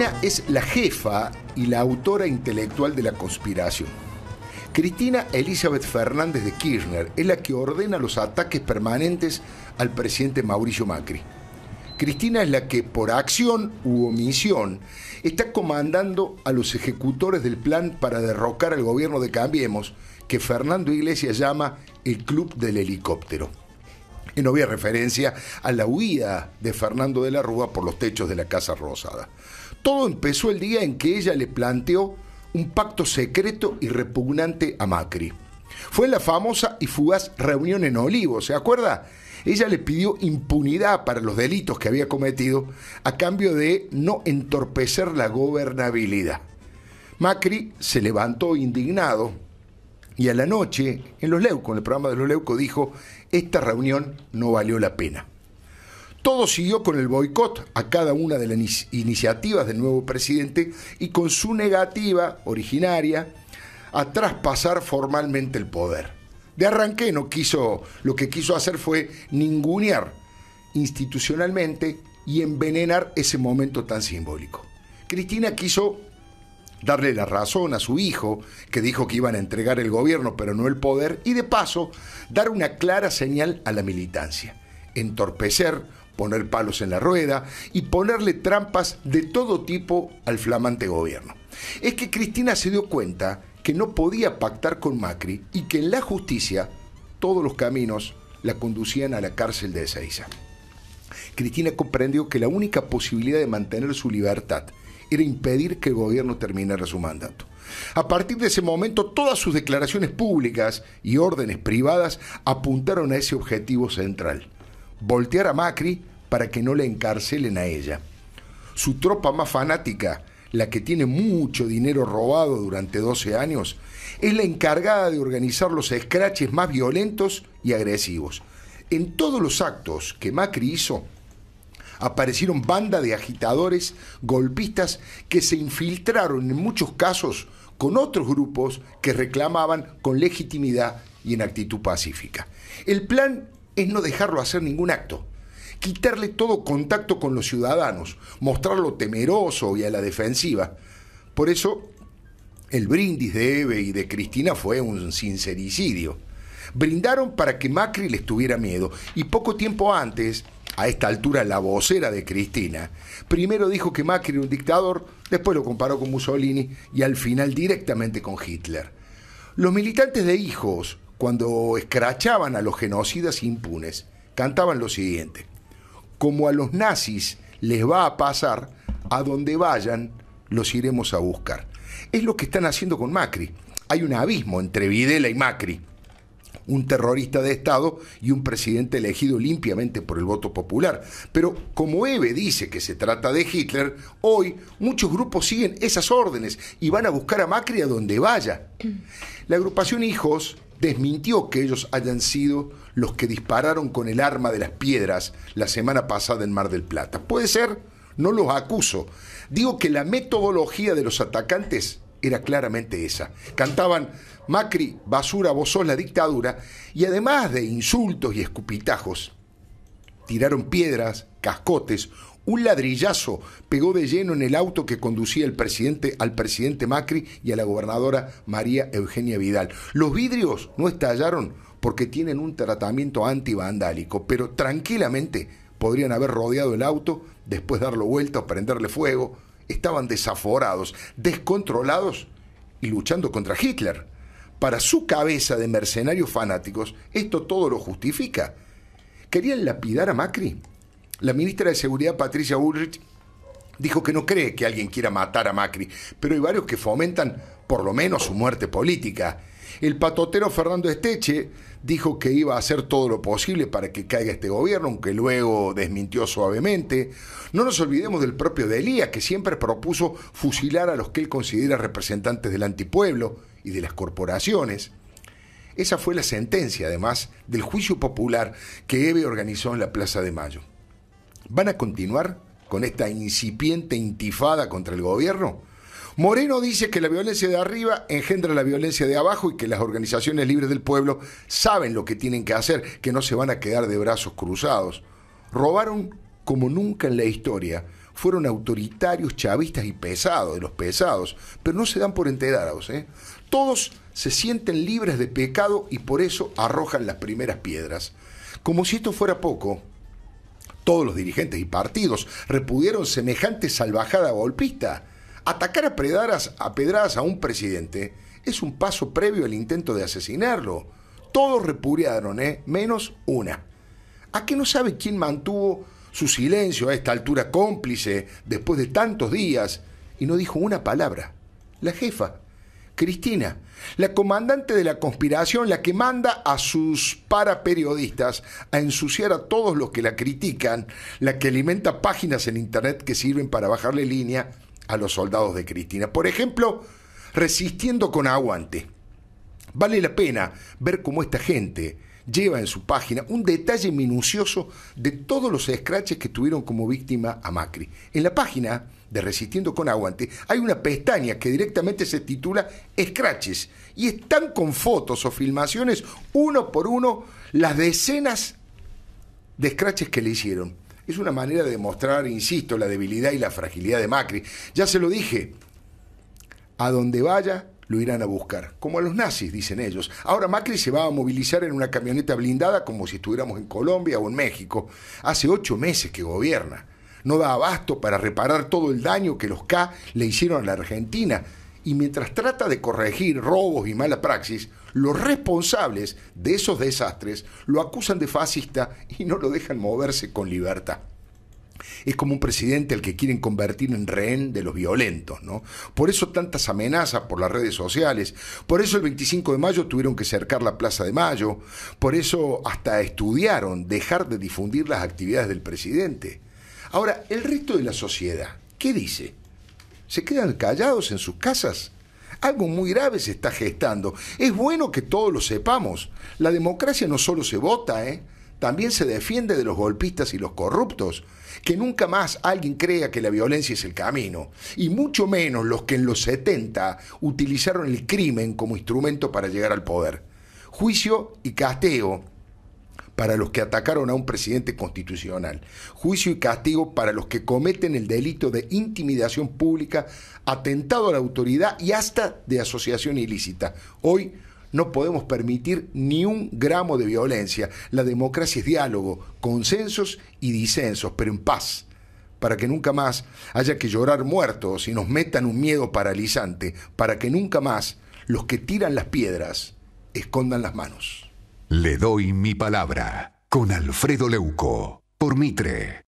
Cristina es la jefa y la autora intelectual de la conspiración. Cristina Elizabeth Fernández de Kirchner es la que ordena los ataques permanentes al presidente Mauricio Macri. Cristina es la que, por acción u omisión, está comandando a los ejecutores del plan para derrocar al gobierno de Cambiemos, que Fernando Iglesias llama el Club del Helicóptero. En obvia referencia a la huida de Fernando de la Rúa por los techos de la Casa Rosada. Todo empezó el día en que ella le planteó un pacto secreto y repugnante a Macri. Fue en la famosa y fugaz reunión en Olivo, ¿se acuerda? Ella le pidió impunidad para los delitos que había cometido a cambio de no entorpecer la gobernabilidad. Macri se levantó indignado y a la noche en Los Leucos, en el programa de Los Leucos, dijo, esta reunión no valió la pena. Todo siguió con el boicot a cada una de las iniciativas del nuevo presidente y con su negativa originaria a traspasar formalmente el poder. De arranque no quiso, lo que quiso hacer fue ningunear institucionalmente y envenenar ese momento tan simbólico. Cristina quiso darle la razón a su hijo, que dijo que iban a entregar el gobierno pero no el poder, y de paso dar una clara señal a la militancia, entorpecer poner palos en la rueda y ponerle trampas de todo tipo al flamante gobierno. Es que Cristina se dio cuenta que no podía pactar con Macri y que en la justicia todos los caminos la conducían a la cárcel de Ezeiza. Cristina comprendió que la única posibilidad de mantener su libertad era impedir que el gobierno terminara su mandato. A partir de ese momento, todas sus declaraciones públicas y órdenes privadas apuntaron a ese objetivo central voltear a Macri para que no le encarcelen a ella. Su tropa más fanática, la que tiene mucho dinero robado durante 12 años, es la encargada de organizar los escraches más violentos y agresivos. En todos los actos que Macri hizo, aparecieron bandas de agitadores, golpistas, que se infiltraron en muchos casos con otros grupos que reclamaban con legitimidad y en actitud pacífica. El plan es no dejarlo hacer ningún acto, quitarle todo contacto con los ciudadanos, mostrarlo temeroso y a la defensiva. Por eso, el brindis de Eve y de Cristina fue un sincericidio. Brindaron para que Macri les tuviera miedo y poco tiempo antes, a esta altura la vocera de Cristina, primero dijo que Macri era un dictador, después lo comparó con Mussolini y al final directamente con Hitler. Los militantes de Hijos, cuando escrachaban a los genocidas impunes, cantaban lo siguiente, como a los nazis les va a pasar, a donde vayan los iremos a buscar. Es lo que están haciendo con Macri. Hay un abismo entre Videla y Macri, un terrorista de Estado y un presidente elegido limpiamente por el voto popular. Pero como Eve dice que se trata de Hitler, hoy muchos grupos siguen esas órdenes y van a buscar a Macri a donde vaya. La agrupación Hijos desmintió que ellos hayan sido los que dispararon con el arma de las piedras la semana pasada en Mar del Plata. Puede ser, no los acuso. Digo que la metodología de los atacantes era claramente esa. Cantaban Macri, basura, vos sos la dictadura, y además de insultos y escupitajos, Tiraron piedras, cascotes, un ladrillazo pegó de lleno en el auto que conducía el presidente, al presidente Macri y a la gobernadora María Eugenia Vidal. Los vidrios no estallaron porque tienen un tratamiento antivandálico, pero tranquilamente podrían haber rodeado el auto, después darlo vuelta o prenderle fuego. Estaban desaforados, descontrolados y luchando contra Hitler. Para su cabeza de mercenarios fanáticos, esto todo lo justifica. ¿Querían lapidar a Macri? La ministra de Seguridad, Patricia Ulrich, dijo que no cree que alguien quiera matar a Macri, pero hay varios que fomentan por lo menos su muerte política. El patotero Fernando Esteche dijo que iba a hacer todo lo posible para que caiga este gobierno, aunque luego desmintió suavemente. No nos olvidemos del propio Delia, que siempre propuso fusilar a los que él considera representantes del antipueblo y de las corporaciones. Esa fue la sentencia, además, del juicio popular que EVE organizó en la Plaza de Mayo. ¿Van a continuar con esta incipiente intifada contra el gobierno? Moreno dice que la violencia de arriba engendra la violencia de abajo y que las organizaciones libres del pueblo saben lo que tienen que hacer, que no se van a quedar de brazos cruzados. Robaron como nunca en la historia fueron autoritarios, chavistas y pesados, de los pesados, pero no se dan por enterados. ¿eh? Todos se sienten libres de pecado y por eso arrojan las primeras piedras. Como si esto fuera poco, todos los dirigentes y partidos repudieron semejante salvajada golpista. Atacar a, a pedradas a un presidente es un paso previo al intento de asesinarlo. Todos repudiaron, ¿eh? menos una. ¿A qué no sabe quién mantuvo su silencio a esta altura cómplice después de tantos días, y no dijo una palabra. La jefa, Cristina, la comandante de la conspiración, la que manda a sus paraperiodistas a ensuciar a todos los que la critican, la que alimenta páginas en Internet que sirven para bajarle línea a los soldados de Cristina. Por ejemplo, resistiendo con aguante. Vale la pena ver cómo esta gente, lleva en su página un detalle minucioso de todos los escraches que tuvieron como víctima a Macri. En la página de Resistiendo con Aguante hay una pestaña que directamente se titula Escraches y están con fotos o filmaciones uno por uno las decenas de escraches que le hicieron. Es una manera de mostrar, insisto, la debilidad y la fragilidad de Macri. Ya se lo dije, a donde vaya lo irán a buscar, como a los nazis, dicen ellos. Ahora Macri se va a movilizar en una camioneta blindada como si estuviéramos en Colombia o en México. Hace ocho meses que gobierna. No da abasto para reparar todo el daño que los K le hicieron a la Argentina. Y mientras trata de corregir robos y mala praxis, los responsables de esos desastres lo acusan de fascista y no lo dejan moverse con libertad. Es como un presidente al que quieren convertir en rehén de los violentos, ¿no? Por eso tantas amenazas por las redes sociales, por eso el 25 de mayo tuvieron que cercar la Plaza de Mayo, por eso hasta estudiaron dejar de difundir las actividades del presidente. Ahora, el resto de la sociedad, ¿qué dice? ¿Se quedan callados en sus casas? Algo muy grave se está gestando. Es bueno que todos lo sepamos. La democracia no solo se vota, ¿eh? también se defiende de los golpistas y los corruptos, que nunca más alguien crea que la violencia es el camino, y mucho menos los que en los 70 utilizaron el crimen como instrumento para llegar al poder. Juicio y castigo para los que atacaron a un presidente constitucional. Juicio y castigo para los que cometen el delito de intimidación pública, atentado a la autoridad y hasta de asociación ilícita. Hoy no podemos permitir ni un gramo de violencia. La democracia es diálogo, consensos y disensos, pero en paz, para que nunca más haya que llorar muertos y nos metan un miedo paralizante, para que nunca más los que tiran las piedras escondan las manos. Le doy mi palabra con Alfredo Leuco por Mitre